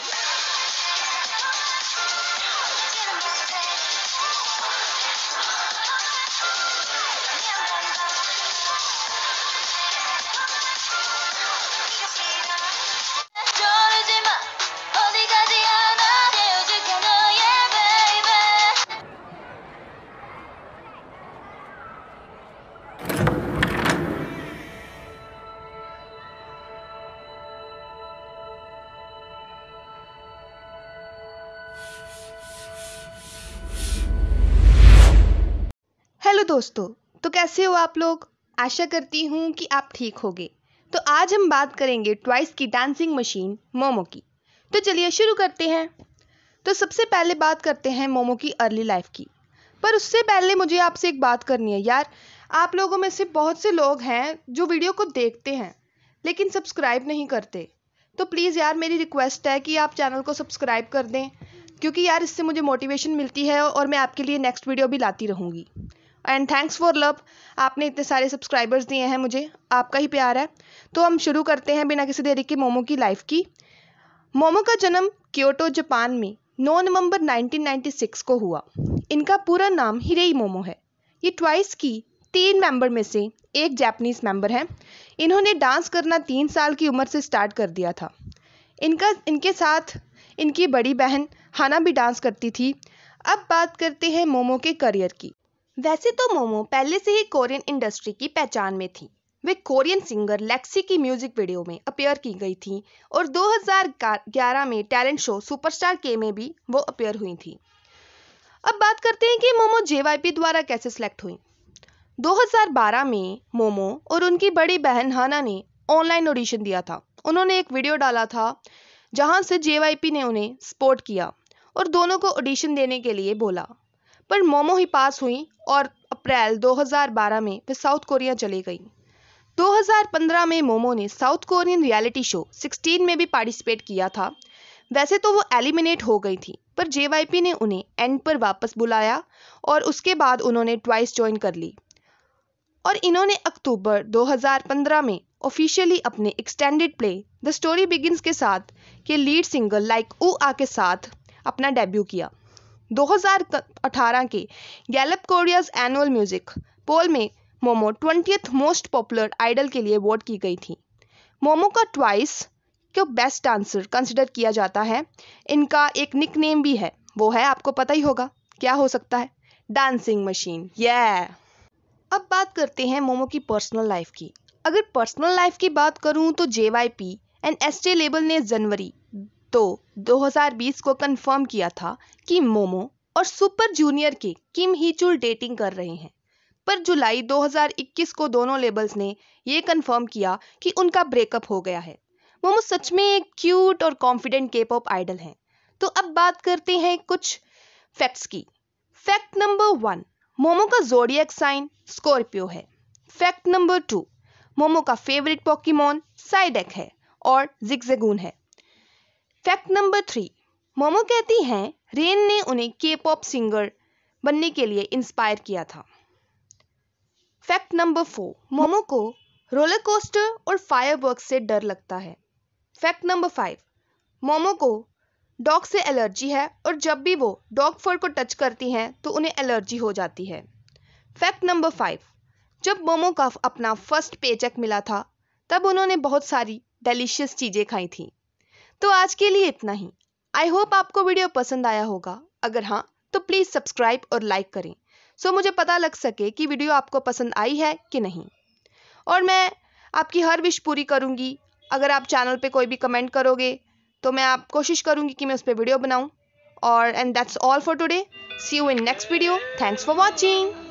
Yeah. दोस्तों तो कैसे हो आप लोग आशा करती हूँ कि आप ठीक होगे तो आज हम बात करेंगे ट्वाइस की डांसिंग मशीन मोमो की तो चलिए शुरू करते हैं तो सबसे पहले बात करते हैं मोमो की अर्ली लाइफ की पर उससे पहले मुझे आपसे एक बात करनी है यार आप लोगों में से बहुत से लोग हैं जो वीडियो को देखते हैं लेकिन सब्सक्राइब नहीं करते तो प्लीज़ यार मेरी रिक्वेस्ट है कि आप चैनल को सब्सक्राइब कर दें क्योंकि यार इससे मुझे मोटिवेशन मिलती है और मैं आपके लिए नेक्स्ट वीडियो भी लाती रहूँगी एंड थैंक्स फॉर लव आपने इतने सारे सब्सक्राइबर्स दिए हैं मुझे आपका ही प्यार है तो हम शुरू करते हैं बिना किसी देरी के मोमो की लाइफ की मोमो का जन्म क्योटो जापान में 9 नवंबर 1996 को हुआ इनका पूरा नाम हिरेई मोमो है ये ट्वाइस की तीन मेंबर में से एक जैपनीज मेंबर है इन्होंने डांस करना तीन साल की उम्र से स्टार्ट कर दिया था इनका इनके साथ इनकी बड़ी बहन हाना भी डांस करती थी अब बात करते हैं मोमो के करियर की वैसे तो मोमो पहले से ही कोरियन इंडस्ट्री की पहचान में थी वे कोरियन सिंगर लेक्सी की म्यूजिक वीडियो में अपेयर की गई थी और 2011 में टैलेंट शो सुपरस्टार के में भी वो अपेयर हुई थी अब बात करते हैं कि मोमो जे द्वारा कैसे सिलेक्ट हुई 2012 में मोमो और उनकी बड़ी बहन हाना ने ऑनलाइन ऑडिशन दिया था उन्होंने एक वीडियो डाला था जहां से जे ने उन्हें सपोर्ट किया और दोनों को ऑडिशन देने के लिए बोला पर मोमो ही पास हुई और अप्रैल 2012 में वे साउथ कोरिया चली गई 2015 में मोमो ने साउथ कोरियन रियलिटी शो 16 में भी पार्टिसिपेट किया था वैसे तो वो एलिमिनेट हो गई थी पर जे ने उन्हें एंड पर वापस बुलाया और उसके बाद उन्होंने ट्वाइस ज्वाइन कर ली और इन्होंने अक्टूबर 2015 में ऑफिशियली अपने extended play the story begins के साथ के लीड सिंगल लाइक ऊ आ के साथ अपना डेब्यू किया 2018 के Gallup Korea's annual music poll में Momo twentieth most popular idol के लिए वोट की गई थी मोमो का ट्वाइस को बेस्ट डांसर कंसिडर किया जाता है इनका एक निक नेम भी है वो है आपको पता ही होगा क्या हो सकता है डांसिंग मशीन ये अब बात करते हैं मोमो की पर्सनल लाइफ की अगर पर्सनल लाइफ की बात करूं तो जे वाई पी एंड एस टे लेबल ने जनवरी तो 2020 को कंफर्म किया था कि मोमो और सुपर जूनियर के किम हीचुल डेटिंग कर रहे हैं पर जुलाई 2021 को दोनों लेबल्स ने यह कंफर्म किया कि उनका ब्रेकअप हो गया है मोमो सच में एक क्यूट और कॉन्फिडेंट के पॉप आइडल हैं तो अब बात करते हैं कुछ फैक्ट्स की फैक्ट नंबर वन मोमो का जोडियक साइन स्कॉर्पियो है फैक्ट नंबर टू मोमो का फेवरेट पॉकीमोन साइडेक है और जिगजेगून है फैक्ट नंबर थ्री मोमो कहती हैं रेन ने उन्हें के पॉप सिंगर बनने के लिए इंस्पायर किया था फैक्ट नंबर फोर मोमो को रोलर कोस्टर और फायरवर्क से डर लगता है फैक्ट नंबर फाइव मोमो को डॉग से एलर्जी है और जब भी वो डॉग फर को टच करती हैं तो उन्हें एलर्जी हो जाती है फैक्ट नंबर फाइव जब मोमो का अपना फर्स्ट पेचक मिला था तब उन्होंने बहुत सारी डेलिशियस चीज़ें खाई थीं तो आज के लिए इतना ही आई होप आपको वीडियो पसंद आया होगा अगर हाँ तो प्लीज़ सब्सक्राइब और लाइक करें सो मुझे पता लग सके कि वीडियो आपको पसंद आई है कि नहीं और मैं आपकी हर विश पूरी करूँगी अगर आप चैनल पे कोई भी कमेंट करोगे तो मैं आप कोशिश करूँगी कि मैं उस पर वीडियो बनाऊँ और and that's all for today see you in next video thanks for watching